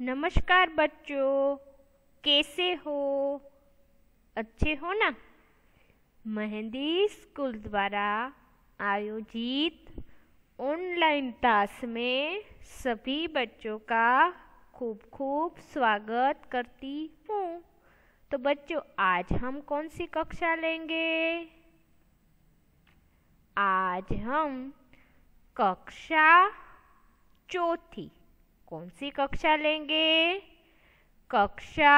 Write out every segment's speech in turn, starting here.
नमस्कार बच्चों कैसे हो अच्छे हो ना मेहंदी स्कूल द्वारा आयोजित ऑनलाइन क्लास में सभी बच्चों का खूब खूब स्वागत करती हूँ तो बच्चों आज हम कौन सी कक्षा लेंगे आज हम कक्षा चौथी कौन सी कक्षा लेंगे कक्षा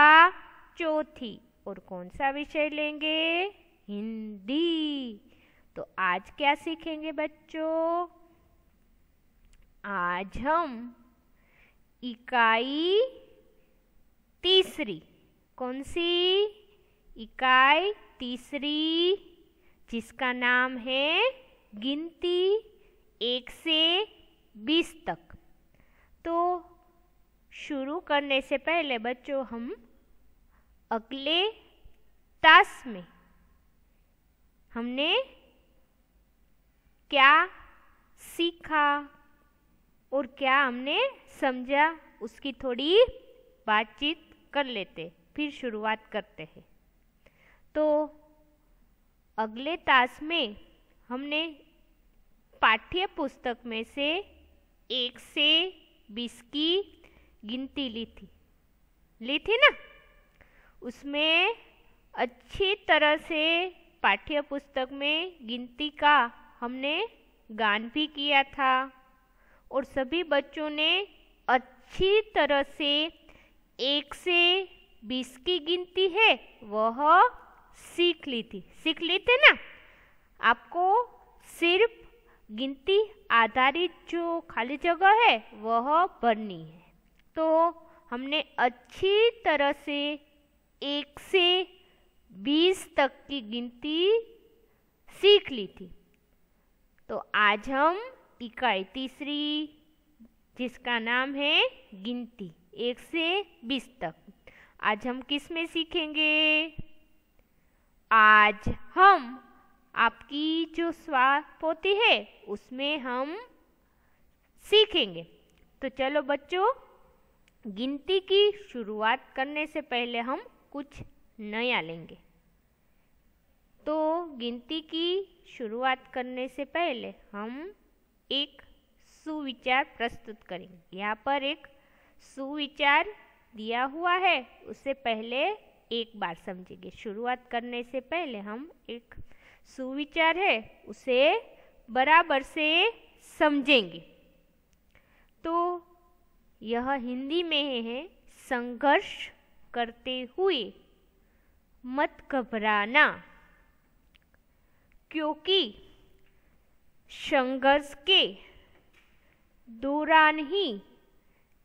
चौथी और कौन सा विषय लेंगे हिंदी तो आज क्या सीखेंगे बच्चों आज हम इकाई तीसरी कौन सी इकाई तीसरी जिसका नाम है गिनती एक से बीस तक तो शुरू करने से पहले बच्चों हम अगले तास में हमने क्या सीखा और क्या हमने समझा उसकी थोड़ी बातचीत कर लेते फिर शुरुआत करते हैं तो अगले तास में हमने पाठ्य पुस्तक में से एक से बीस की गिनती ली थी ली थी ना उसमें अच्छी तरह से पाठ्य पुस्तक में गिनती का हमने गान भी किया था और सभी बच्चों ने अच्छी तरह से एक से बीस की गिनती है वह सीख ली थी सीख ली थी ना आपको सिर्फ गिनती आधारित जो खाली जगह है वह भरनी है तो हमने अच्छी तरह से एक से बीस तक की गिनती सीख ली थी तो आज हम इकाई तीसरी जिसका नाम है गिनती एक से बीस तक आज हम किस में सीखेंगे आज हम आपकी जो स्वाप होती है उसमें हम सीखेंगे तो चलो बच्चों गिनती की शुरुआत करने से पहले हम कुछ नया लेंगे तो गिनती की शुरुआत करने से पहले हम एक सुविचार प्रस्तुत करेंगे यहाँ पर एक सुविचार दिया हुआ है उससे पहले एक बार समझेंगे शुरुआत करने से पहले हम एक सुविचार है उसे बराबर से समझेंगे तो यह हिंदी में है संघर्ष करते हुए मत घबराना क्योंकि संघर्ष के दौरान ही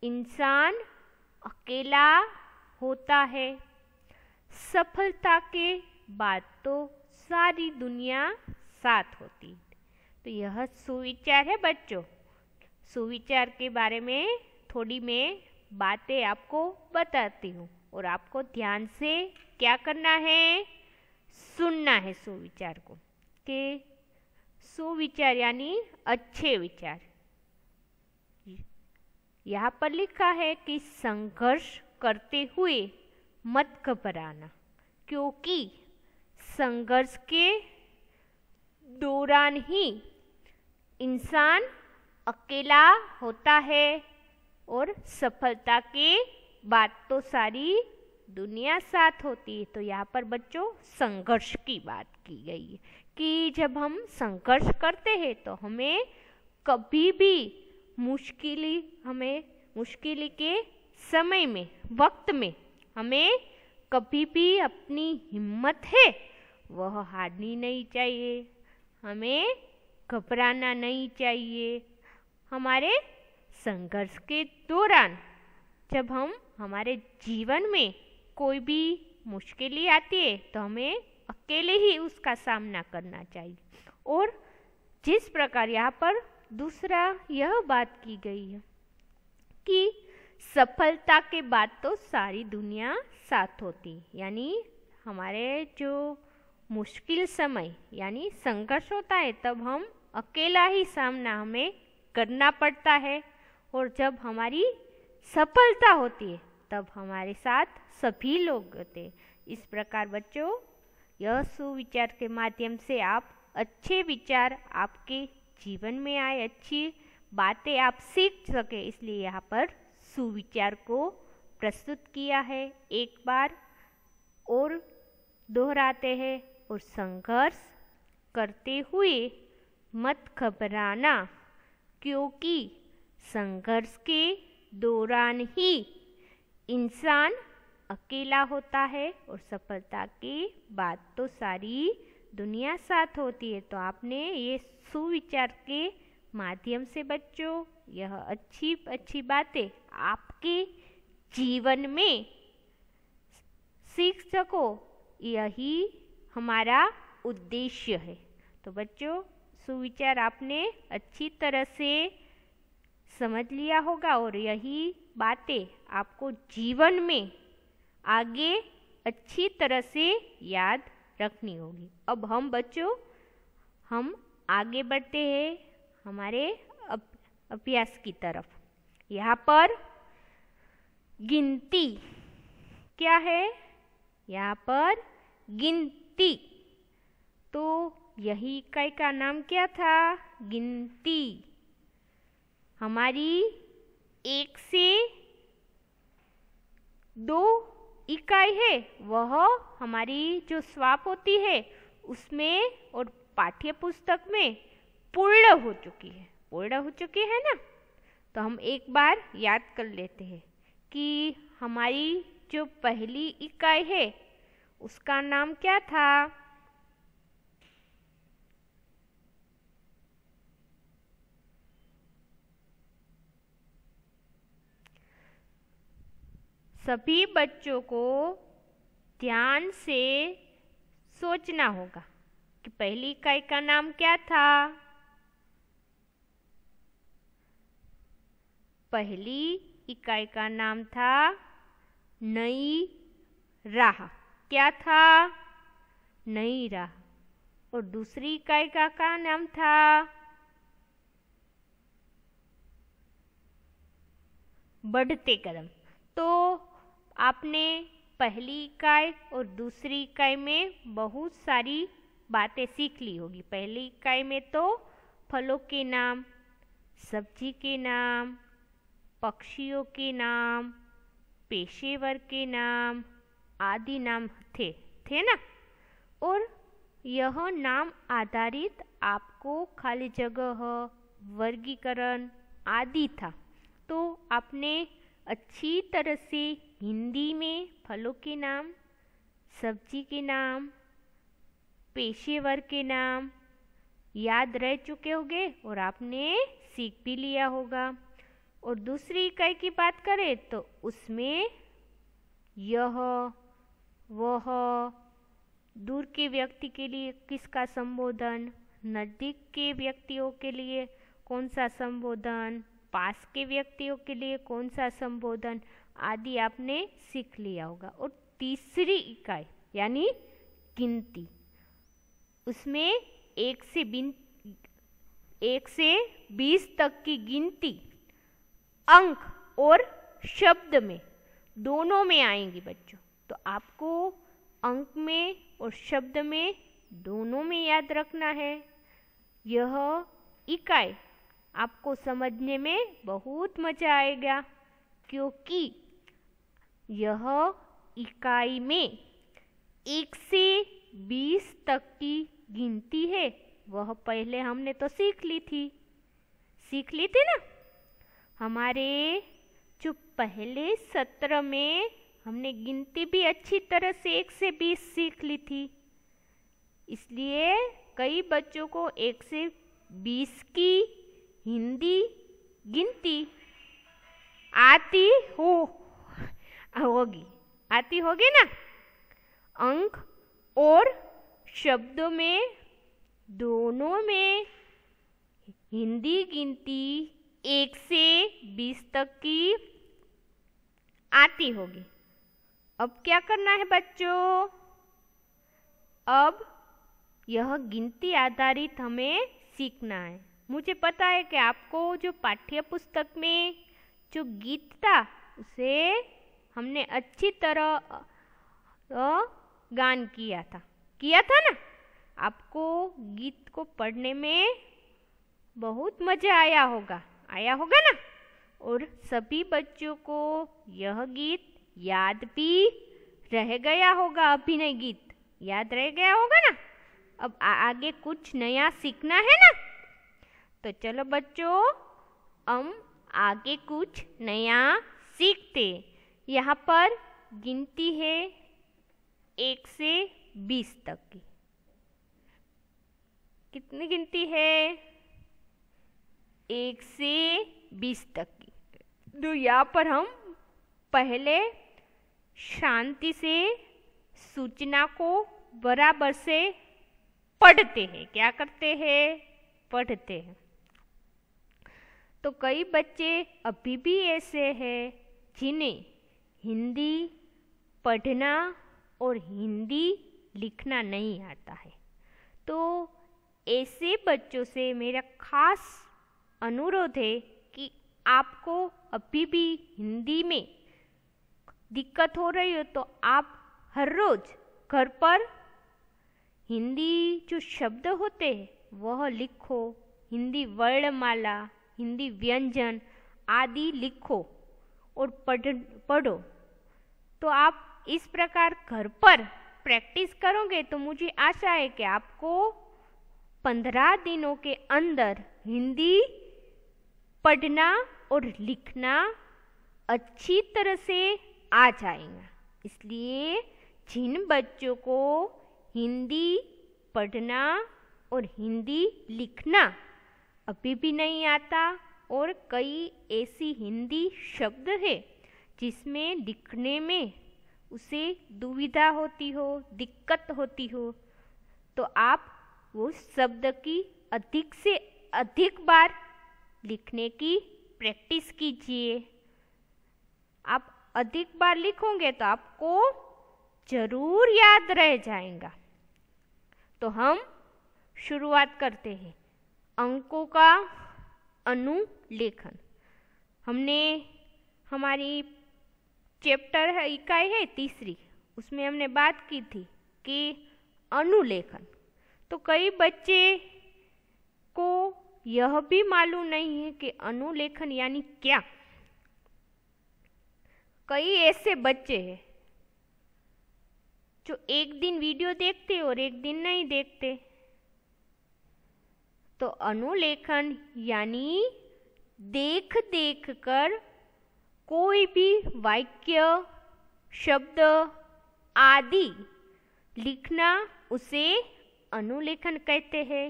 इंसान अकेला होता है सफलता के बाद तो सारी दुनिया साथ होती तो यह सुविचार है बच्चों सुविचार के बारे में थोड़ी मैं बातें आपको बताती हूँ और आपको ध्यान से क्या करना है सुनना है सुविचार को कि सुविचार यानी अच्छे विचार यहाँ पर लिखा है कि संघर्ष करते हुए मत घबराना क्योंकि संघर्ष के दौरान ही इंसान अकेला होता है और सफलता के बाद तो सारी दुनिया साथ होती है तो यहाँ पर बच्चों संघर्ष की बात की गई है कि जब हम संघर्ष करते हैं तो हमें कभी भी मुश्किली हमें मुश्किली के समय में वक्त में हमें कभी भी अपनी हिम्मत है वह हारनी नहीं चाहिए हमें घबराना नहीं चाहिए हमारे संघर्ष के दौरान जब हम हमारे जीवन में कोई भी मुश्किल आती है तो हमें अकेले ही उसका सामना करना चाहिए और जिस प्रकार यहाँ पर दूसरा यह बात की गई है कि सफलता के बाद तो सारी दुनिया साथ होती यानी हमारे जो मुश्किल समय यानी संघर्ष होता है तब हम अकेला ही सामना हमें करना पड़ता है और जब हमारी सफलता होती है तब हमारे साथ सभी लोग होते इस प्रकार बच्चों यह सुविचार के माध्यम से आप अच्छे विचार आपके जीवन में आए अच्छी बातें आप सीख सके इसलिए यहाँ पर सुविचार को प्रस्तुत किया है एक बार और दोहराते हैं और संघर्ष करते हुए मत घबराना क्योंकि संघर्ष के दौरान ही इंसान अकेला होता है और सफलता के बाद तो सारी दुनिया साथ होती है तो आपने ये सुविचार के माध्यम से बच्चों यह अच्छी अच्छी बातें आपके जीवन में सीख सको यही हमारा उद्देश्य है तो बच्चों सुविचार आपने अच्छी तरह से समझ लिया होगा और यही बातें आपको जीवन में आगे अच्छी तरह से याद रखनी होगी अब हम बच्चों हम आगे बढ़ते हैं हमारे अभ्यास की तरफ यहाँ पर गिनती क्या है यहाँ पर गिनती गिनती तो यही इकाई का नाम क्या था गिनती हमारी एक से दो इकाई है वह हमारी जो स्वाप होती है उसमें और पाठ्य पुस्तक में पूर्ण हो चुकी है पूर्ण हो चुकी है ना तो हम एक बार याद कर लेते हैं कि हमारी जो पहली इकाई है उसका नाम क्या था सभी बच्चों को ध्यान से सोचना होगा कि पहली इकाई का नाम क्या था पहली इकाई का नाम था नई राह क्या था नहीं रहा और दूसरी इकाई का क्या नाम था बढ़ते कदम तो आपने पहली इकाई और दूसरी इकाई में बहुत सारी बातें सीख ली होगी पहली इकाई में तो फलों के नाम सब्जी के नाम पक्षियों के नाम पेशेवर के नाम आदि नाम थे थे ना और यह नाम आधारित आपको खाली जगह वर्गीकरण आदि था तो आपने अच्छी तरह से हिंदी में फलों के नाम सब्जी के नाम पेशेवर के नाम याद रह चुके होंगे और आपने सीख भी लिया होगा और दूसरी इकाई की बात करें तो उसमें यह वह दूर के व्यक्ति के लिए किसका संबोधन नज़दीक के व्यक्तियों के लिए कौन सा संबोधन पास के व्यक्तियों के लिए कौन सा संबोधन आदि आपने सीख लिया होगा और तीसरी इकाई यानी गिनती उसमें एक से बिन एक से बीस तक की गिनती अंक और शब्द में दोनों में आएंगी बच्चों तो आपको अंक में और शब्द में दोनों में याद रखना है यह इकाई आपको समझने में बहुत मज़ा आएगा क्योंकि यह इकाई में एक से बीस तक की गिनती है वह पहले हमने तो सीख ली थी सीख ली थी ना हमारे जो पहले सत्र में हमने गिनती भी अच्छी तरह से एक से बीस सीख ली थी इसलिए कई बच्चों को एक से बीस की हिंदी गिनती आती हो होगी आती होगी ना अंक और शब्दों में दोनों में हिंदी गिनती एक से बीस तक की आती होगी अब क्या करना है बच्चों अब यह गिनती आधारित हमें सीखना है मुझे पता है कि आपको जो पाठ्य पुस्तक में जो गीत था उसे हमने अच्छी तरह गान किया था किया था ना आपको गीत को पढ़ने में बहुत मज़ा आया होगा आया होगा ना और सभी बच्चों को यह गीत याद भी रह गया होगा अभिनय गीत याद रह गया होगा ना अब आगे कुछ नया सीखना है ना तो चलो बच्चों हम आगे कुछ नया सीखते यहाँ पर गिनती है एक से बीस तक की कितनी गिनती है एक से बीस तक की तो यहाँ पर हम पहले शांति से सूचना को बराबर से पढ़ते हैं क्या करते हैं पढ़ते हैं तो कई बच्चे अभी भी ऐसे हैं जिन्हें हिंदी पढ़ना और हिंदी लिखना नहीं आता है तो ऐसे बच्चों से मेरा खास अनुरोध है कि आपको अभी भी हिंदी में दिक्कत हो रही हो तो आप हर रोज़ घर पर हिंदी जो शब्द होते हैं वह लिखो हिंदी वर्णमाला हिंदी व्यंजन आदि लिखो और पढ़ पढ़ो तो आप इस प्रकार घर पर प्रैक्टिस करोगे तो मुझे आशा है कि आपको पंद्रह दिनों के अंदर हिंदी पढ़ना और लिखना अच्छी तरह से आ जाएगा इसलिए जिन बच्चों को हिंदी पढ़ना और हिंदी लिखना अभी भी नहीं आता और कई ऐसी हिंदी शब्द है जिसमें लिखने में उसे दुविधा होती हो दिक्कत होती हो तो आप वो शब्द की अधिक से अधिक बार लिखने की प्रैक्टिस कीजिए आप अधिक बार लिखोगे तो आपको जरूर याद रह जाएगा तो हम शुरुआत करते हैं अंकों का अनुलेखन हमने हमारी चैप्टर है इकाई है तीसरी उसमें हमने बात की थी कि अनुलेखन तो कई बच्चे को यह भी मालूम नहीं है कि अनुलेखन यानी क्या कई ऐसे बच्चे हैं जो एक दिन वीडियो देखते और एक दिन नहीं देखते तो अनुलेखन यानी देख देख कर कोई भी वाक्य शब्द आदि लिखना उसे अनुलेखन कहते हैं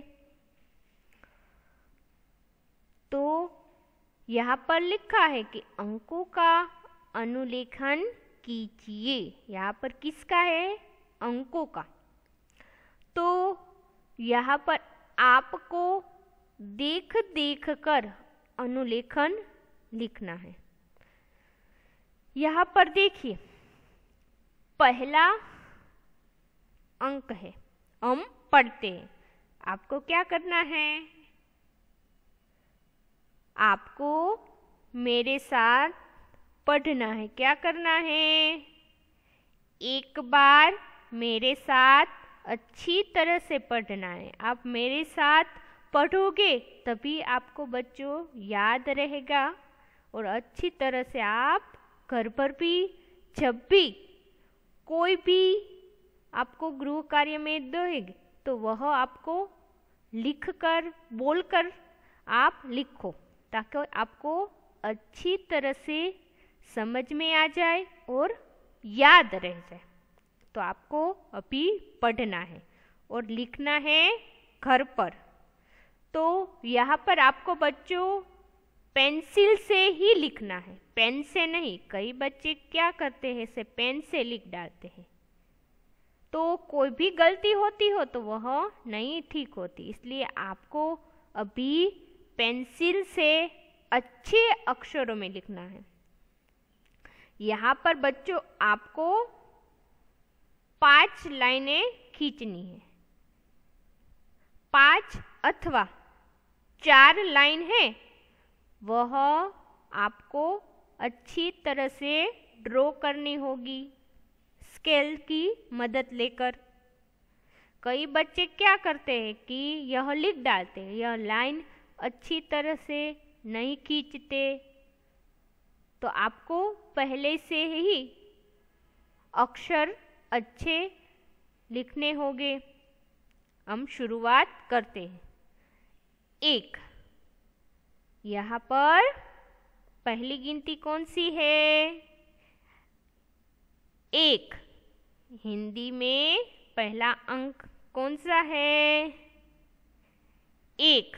तो यहाँ पर लिखा है कि अंकों का अनुलेखन कीजिए यहाँ पर किसका है अंकों का तो यहाँ पर आपको देख देख कर अनुलेखन लिखना है यहाँ पर देखिए पहला अंक है हम पढ़ते हैं आपको क्या करना है आपको मेरे साथ पढ़ना है क्या करना है एक बार मेरे साथ अच्छी तरह से पढ़ना है आप मेरे साथ पढ़ोगे तभी आपको बच्चों याद रहेगा और अच्छी तरह से आप घर पर भी जब भी कोई भी आपको गृह कार्य में दोगे तो वह आपको लिख कर बोल कर आप लिखो ताकि आपको अच्छी तरह से समझ में आ जाए और याद रह जाए तो आपको अभी पढ़ना है और लिखना है घर पर तो यहाँ पर आपको बच्चों पेंसिल से ही लिखना है पेन से नहीं कई बच्चे क्या करते हैं से पेन से लिख डालते हैं तो कोई भी गलती होती हो तो वह नहीं ठीक होती इसलिए आपको अभी पेंसिल से अच्छे अक्षरों में लिखना है यहाँ पर बच्चों आपको पांच लाइनें खींचनी है पांच अथवा चार लाइन है वह आपको अच्छी तरह से ड्रॉ करनी होगी स्केल की मदद लेकर कई बच्चे क्या करते हैं कि यह लिख डालते हैं यह लाइन अच्छी तरह से नहीं खींचते तो आपको पहले से ही अक्षर अच्छे लिखने होंगे हम शुरुआत करते हैं एक यहाँ पर पहली गिनती कौन सी है एक हिंदी में पहला अंक कौन सा है एक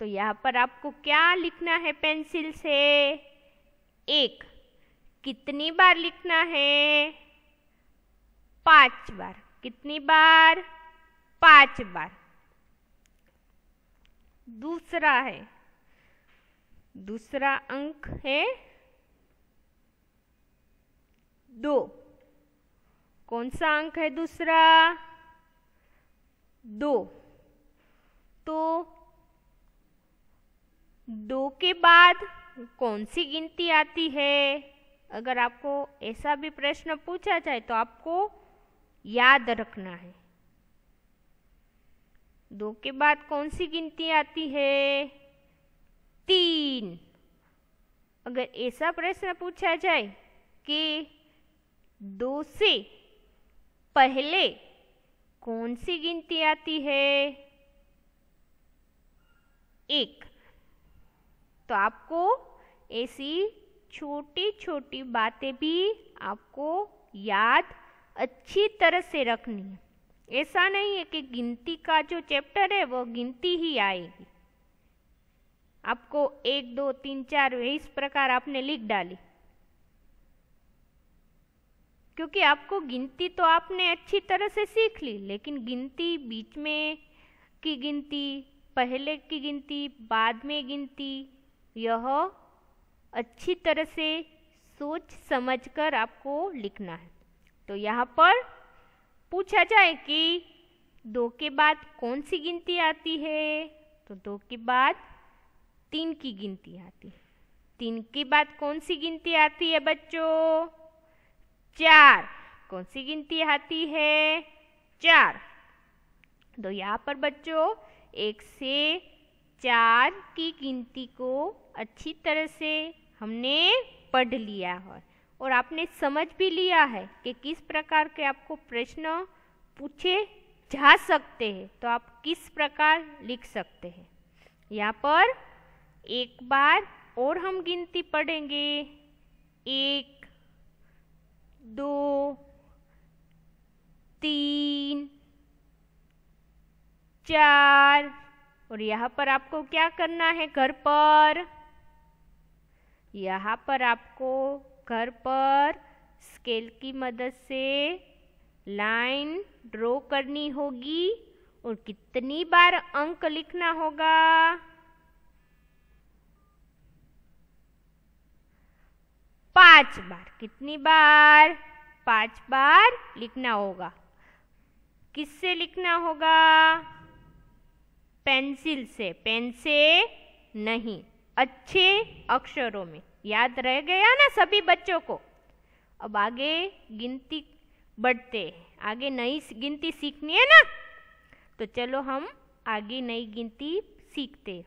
तो यहाँ पर आपको क्या लिखना है पेंसिल से एक कितनी बार लिखना है पांच बार कितनी बार पांच बार दूसरा है दूसरा अंक है दो कौन सा अंक है दूसरा दो तो दो के बाद कौन सी गिनती आती है अगर आपको ऐसा भी प्रश्न पूछा जाए तो आपको याद रखना है दो के बाद कौन सी गिनती आती है तीन अगर ऐसा प्रश्न पूछा जाए कि दो से पहले कौन सी गिनती आती है एक तो आपको ऐसी छोटी छोटी बातें भी आपको याद अच्छी तरह से रखनी है ऐसा नहीं है कि गिनती का जो चैप्टर है वो गिनती ही आएगी आपको एक दो तीन चार इस प्रकार आपने लिख डाली क्योंकि आपको गिनती तो आपने अच्छी तरह से सीख ली लेकिन गिनती बीच में की गिनती पहले की गिनती बाद में गिनती यह अच्छी तरह से सोच समझकर आपको लिखना है तो यहाँ पर पूछा जाए कि दो के बाद कौन सी गिनती आती है तो दो के बाद तीन की गिनती आती है तीन के बाद कौन सी गिनती आती है बच्चों चार कौन सी गिनती आती है चार तो यहाँ पर बच्चों एक से चार की गिनती को अच्छी तरह से हमने पढ़ लिया है और आपने समझ भी लिया है कि किस प्रकार के आपको प्रश्न पूछे जा सकते हैं तो आप किस प्रकार लिख सकते हैं यहाँ पर एक बार और हम गिनती पढ़ेंगे एक दो तीन चार यहाँ पर आपको क्या करना है घर पर यहाँ पर आपको घर पर स्केल की मदद से लाइन ड्रॉ करनी होगी और कितनी बार अंक लिखना होगा पांच बार कितनी बार पांच बार लिखना होगा किससे लिखना होगा पेंसिल से पेन से नहीं अच्छे अक्षरों में याद रह गया ना सभी बच्चों को अब आगे गिनती बढ़ते आगे नई गिनती सीखनी है ना तो चलो हम आगे नई गिनती सीखते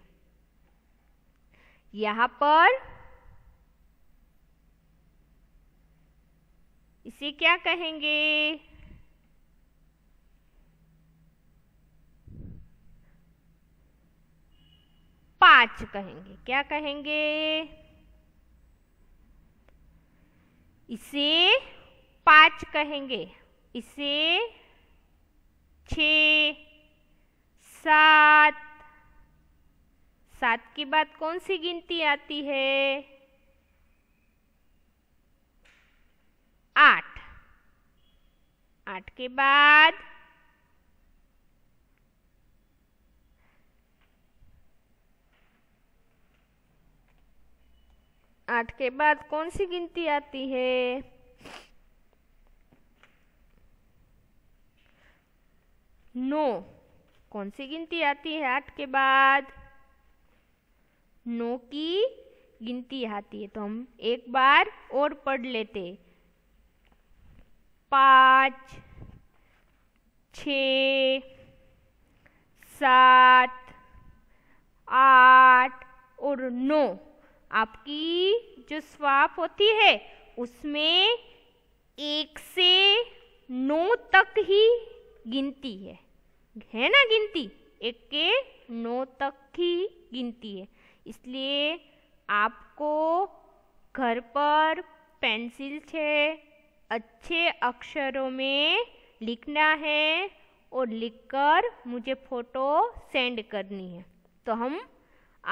यहाँ पर इसे क्या कहेंगे पाँच कहेंगे क्या कहेंगे इसे पाँच कहेंगे इसे छ सात सात के बाद कौन सी गिनती आती है आठ आठ के बाद आठ के बाद कौन सी गिनती आती है नौ कौन सी गिनती आती है आठ के बाद नौ की गिनती आती है तो हम एक बार और पढ़ लेते पाँच छ सात आठ और नौ आपकी जो स्वाप होती है उसमें एक से नौ तक ही गिनती है है ना गिनती एक के नौ तक ही गिनती है इसलिए आपको घर पर पेंसिल से अच्छे अक्षरों में लिखना है और लिखकर मुझे फ़ोटो सेंड करनी है तो हम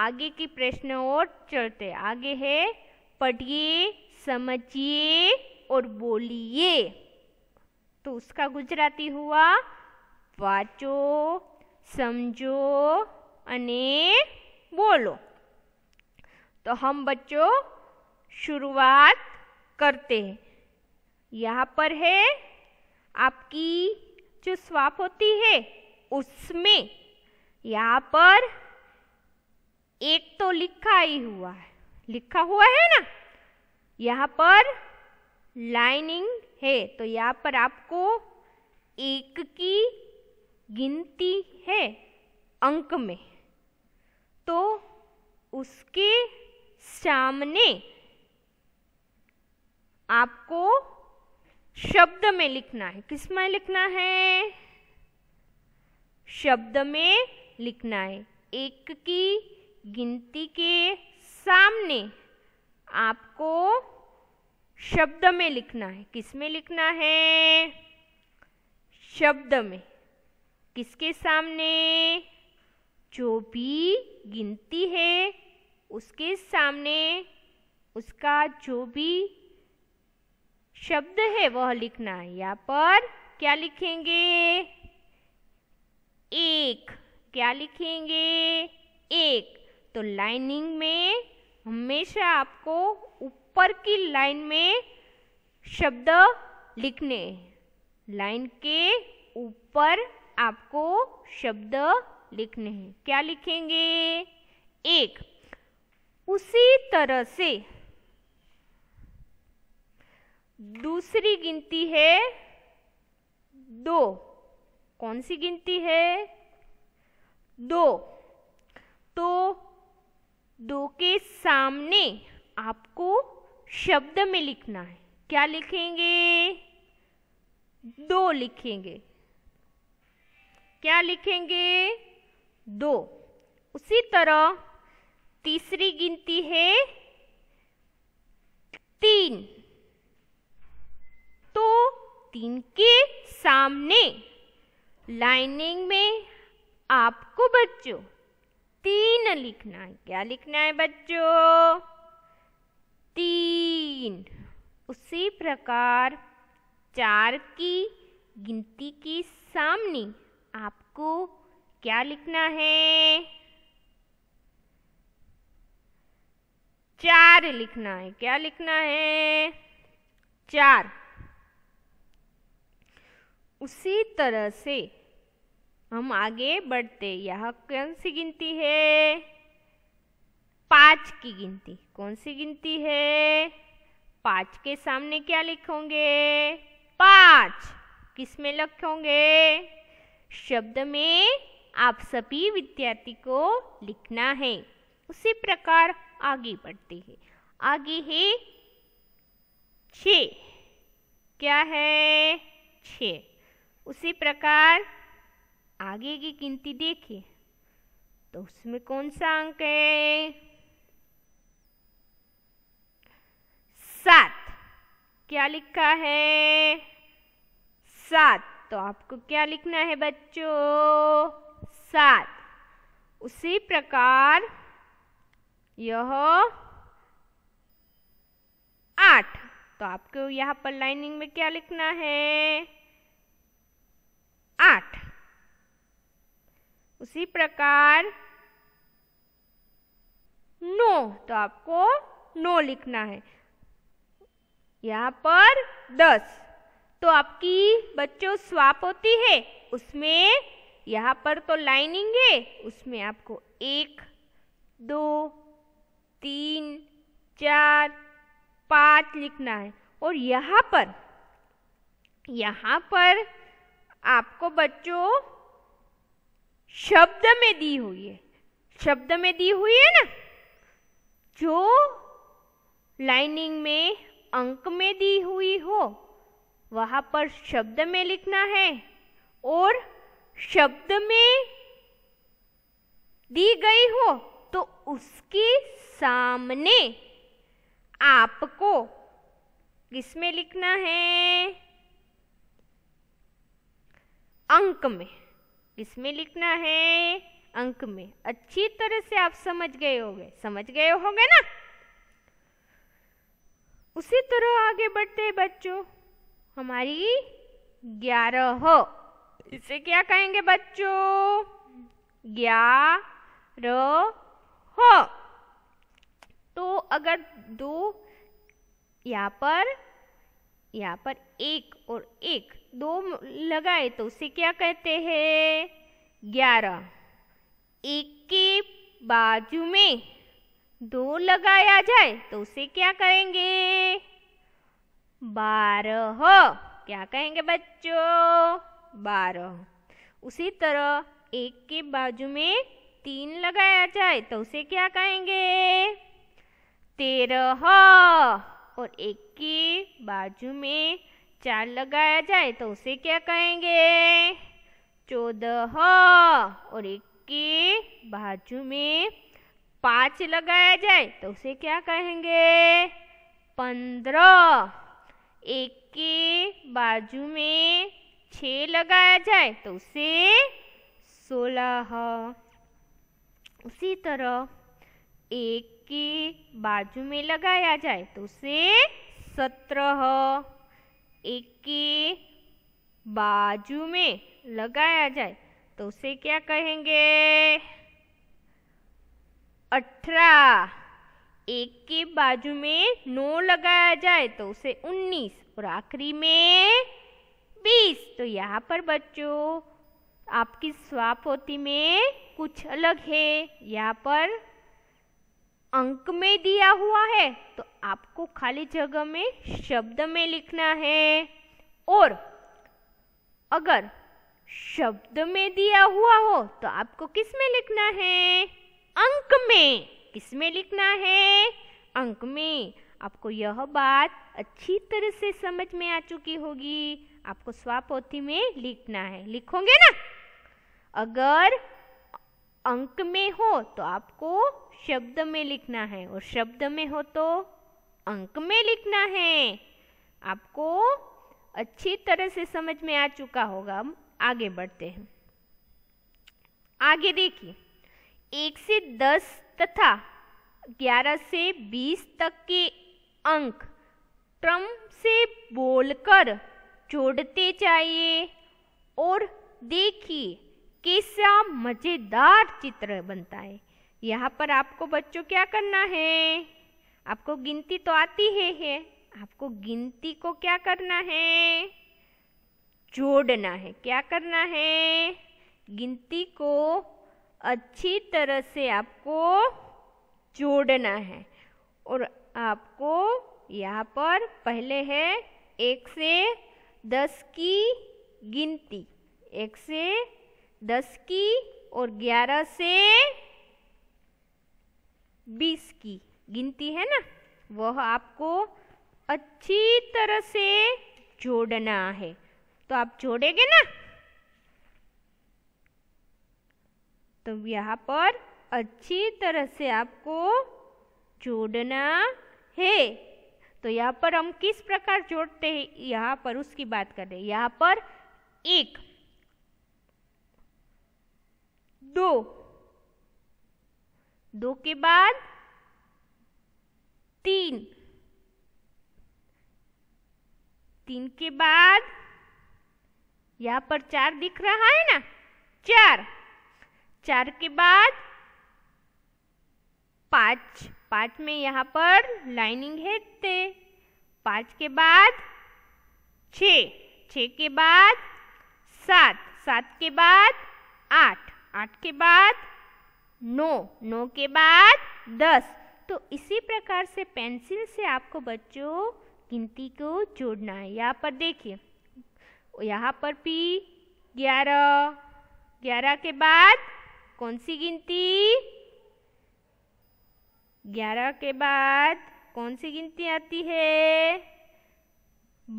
आगे की प्रश्न और चलते आगे है पढ़िए समझिए और बोलिए तो उसका गुजराती हुआ वाचो समझो अने बोलो तो हम बच्चों शुरुआत करते हैं यहाँ पर है आपकी जो स्वाप होती है उसमें यहाँ पर एक तो लिखा ही हुआ है लिखा हुआ है ना यहाँ पर लाइनिंग है तो यहाँ पर आपको एक की गिनती है अंक में तो उसके सामने आपको शब्द में लिखना है किस में लिखना है शब्द में लिखना है एक की गिनती के सामने आपको शब्द में लिखना है किस में लिखना है शब्द में किसके सामने जो भी गिनती है उसके सामने उसका जो भी शब्द है वह लिखना है यहाँ पर क्या लिखेंगे एक क्या लिखेंगे एक तो लाइनिंग में हमेशा आपको ऊपर की लाइन में शब्द लिखने लाइन के ऊपर आपको शब्द लिखने हैं क्या लिखेंगे एक उसी तरह से दूसरी गिनती है दो कौन सी गिनती है दो तो दो के सामने आपको शब्द में लिखना है क्या लिखेंगे दो लिखेंगे क्या लिखेंगे दो उसी तरह तीसरी गिनती है तीन तो तीन के सामने लाइनिंग में आपको बच्चों तीन लिखना है क्या लिखना है बच्चों तीन उसी प्रकार चार की गिनती की सामने आपको क्या लिखना है चार लिखना है क्या लिखना है चार उसी तरह से हम आगे बढ़ते यह कौन सी गिनती है पाँच की गिनती कौन सी गिनती है पाँच के सामने क्या लिखोगे पाँच किस में लिखोगे शब्द में आप सभी विद्यार्थी को लिखना है उसी प्रकार आगे बढ़ते हैं आगे है छ क्या है छ उसी प्रकार आगे की गिनती देखिए तो उसमें कौन सा अंक है सात क्या लिखा है सात तो आपको क्या लिखना है बच्चों सात उसी प्रकार यह आठ तो आपको यहाँ पर लाइनिंग में क्या लिखना है आठ उसी प्रकार नो तो आपको नो लिखना है यहाँ पर दस तो आपकी बच्चों स्वाप होती है उसमें यहाँ पर तो लाइनिंग है उसमें आपको एक दो तीन चार पाँच लिखना है और यहाँ पर यहाँ पर आपको बच्चों शब्द में दी हुई है शब्द में दी हुई है ना जो लाइनिंग में अंक में दी हुई हो वहाँ पर शब्द में लिखना है और शब्द में दी गई हो तो उसके सामने आपको किस में लिखना है अंक में इसमें लिखना है अंक में अच्छी तरह से आप समझ गए होंगे समझ गए होंगे ना उसी तरह आगे बढ़ते बच्चों हमारी ग्यारह हो इसे क्या कहेंगे बच्चों ग्यारह हो तो अगर दो यहाँ पर यहाँ पर एक और एक दो लगाए तो उसे क्या कहते हैं ग्यारह एक के बाजू में दो लगाया जाए तो उसे क्या कहेंगे बारह क्या कहेंगे बच्चों बारह उसी तरह एक के बाजू में तीन लगाया जाए तो उसे क्या कहेंगे तेरह और एक के बाजू में चार लगाया जाए तो उसे क्या कहेंगे चौदह और एक के बाजू में पाँच लगाया जाए तो उसे क्या कहेंगे पंद्रह एक के बाजू में छ लगाया जाए तो उसे सोलह उसी तरह एक के बाजू में लगाया जाए तो उसे सत्रह एक के बाजू में लगाया जाए तो उसे क्या कहेंगे अठारह एक के बाजू में नौ लगाया जाए तो उसे उन्नीस और आखिरी में बीस तो यहाँ पर बच्चों आपकी स्वापोती में कुछ अलग है यहाँ पर अंक में दिया हुआ है तो आपको खाली जगह में शब्द में लिखना है और अगर शब्द में दिया हुआ हो तो आपको किस में लिखना है अंक में किस में लिखना है अंक में आपको यह बात अच्छी तरह से समझ में आ चुकी होगी आपको स्वापोथी में लिखना है लिखोगे ना अगर अंक में हो तो आपको शब्द में लिखना है और शब्द में हो तो अंक में लिखना है आपको अच्छी तरह से समझ में आ चुका होगा हम आगे बढ़ते हैं आगे देखिए एक से दस तथा ग्यारह से बीस तक के अंक क्रम से बोलकर जोड़ते जाइए और देखिए कैसा मज़ेदार चित्र बनता है यहाँ पर आपको बच्चों क्या करना है आपको गिनती तो आती है, है आपको गिनती को क्या करना है जोड़ना है क्या करना है गिनती को अच्छी तरह से आपको जोड़ना है और आपको यहाँ पर पहले है एक से दस की गिनती एक से दस की और ग्यारह से बीस की गिनती है ना वह आपको अच्छी तरह से जोड़ना है तो आप जोड़ेंगे ना तो यहाँ पर अच्छी तरह से आपको जोड़ना है तो यहाँ पर हम किस प्रकार जोड़ते हैं यहाँ पर उसकी बात कर रहे हैं यहाँ पर एक दो दो के बाद तीन तीन के बाद यहाँ पर चार दिख रहा है ना चार चार के बाद पाँच पाँच में यहाँ पर लाइनिंग है ते पाँच के बाद छ छ के बाद सात सात के बाद आठ आठ के बाद नौ नौ के बाद दस तो इसी प्रकार से पेंसिल से आपको बच्चों गिनती को जोड़ना है यहाँ पर देखिए यहाँ पर भी ग्यारह ग्यारह के बाद कौन सी गिनती ग्यारह के बाद कौन सी गिनती आती है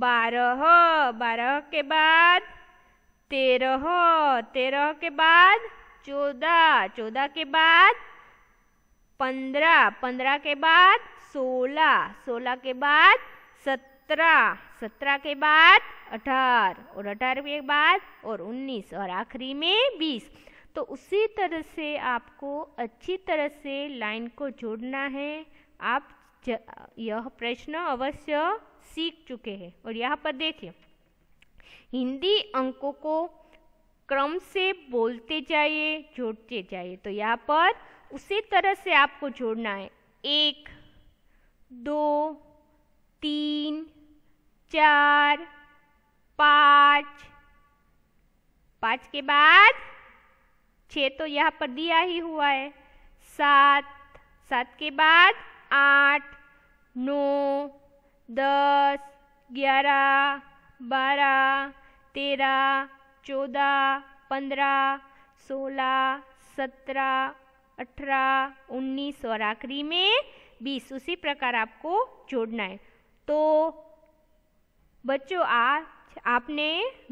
बारह बारह के बाद तेरह तेरह के बाद चौदह चौदह के बाद पंद्रह पंद्रह के बाद सोलह सोलह के बाद सत्रह सत्रह के बाद अठारह और अठारह के बाद और उन्नीस और आखिरी में बीस तो उसी तरह से आपको अच्छी तरह से लाइन को जोड़ना है आप यह प्रश्न अवश्य सीख चुके हैं और यहाँ पर देखिए हिंदी अंकों को क्रम से बोलते जाइए जोड़ते जाइए तो यहाँ पर उसी तरह से आपको जोड़ना है एक दो तीन चार पाँच पाँच के बाद छः तो यहाँ पर दिया ही हुआ है सात सात के बाद आठ नौ दस ग्यारह बारह तेरह चौदह पंद्रह सोलह सत्रह अठारह उन्नीस और आखिरी में बीस उसी प्रकार आपको जोड़ना है तो बच्चों आज आपने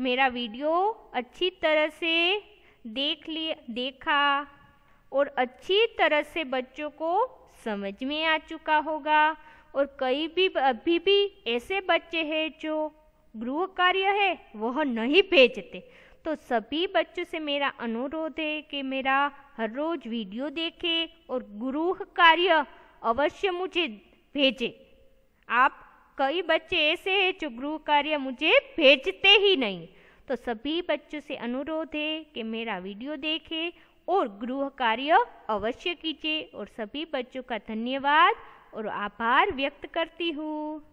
मेरा वीडियो अच्छी तरह से देख लिया देखा और अच्छी तरह से बच्चों को समझ में आ चुका होगा और कई भी अभी भी ऐसे बच्चे हैं जो गृह कार्य है वह नहीं भेजते तो सभी बच्चों से मेरा अनुरोध है कि मेरा हर रोज वीडियो देखें और गुरूह कार्य अवश्य मुझे भेजें आप कई बच्चे ऐसे हैं जो गृह कार्य मुझे भेजते ही नहीं तो सभी बच्चों से अनुरोध है कि मेरा वीडियो देखें और गृह कार्य अवश्य कीजिए और सभी बच्चों का धन्यवाद और आभार व्यक्त करती हूँ